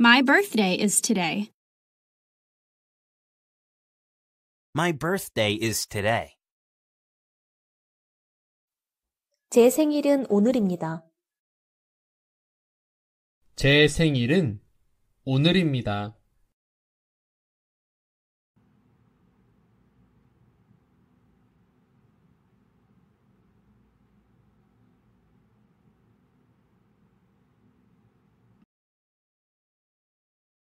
My birthday is today. My birthday is today. 제 생일은 오늘입니다. 제 생일은 오늘입니다.